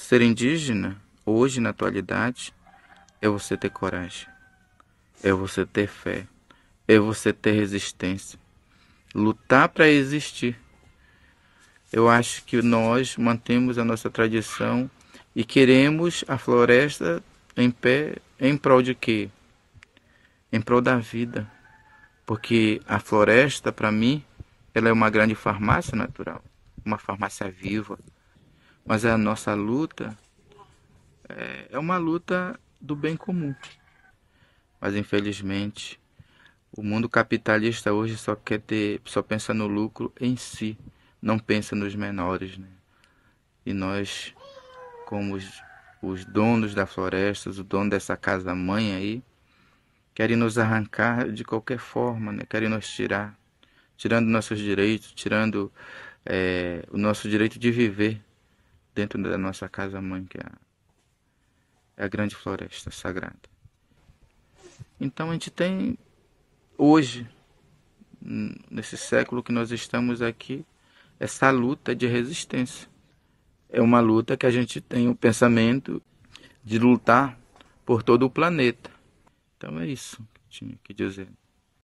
Ser indígena, hoje, na atualidade, é você ter coragem, é você ter fé, é você ter resistência, lutar para existir. Eu acho que nós mantemos a nossa tradição e queremos a floresta em pé em prol de quê? Em prol da vida. Porque a floresta, para mim, ela é uma grande farmácia natural, uma farmácia viva, mas a nossa luta é, é uma luta do bem comum. Mas infelizmente, o mundo capitalista hoje só quer ter, só pensa no lucro em si, não pensa nos menores, né? E nós, como os, os donos da floresta, o dono dessa casa mãe aí, querem nos arrancar de qualquer forma, né? querem nos tirar, tirando nossos direitos, tirando é, o nosso direito de viver, dentro da nossa casa mãe, que é a, é a grande floresta sagrada. Então a gente tem hoje, nesse século que nós estamos aqui, essa luta de resistência. É uma luta que a gente tem o pensamento de lutar por todo o planeta. Então é isso que eu tinha que dizer.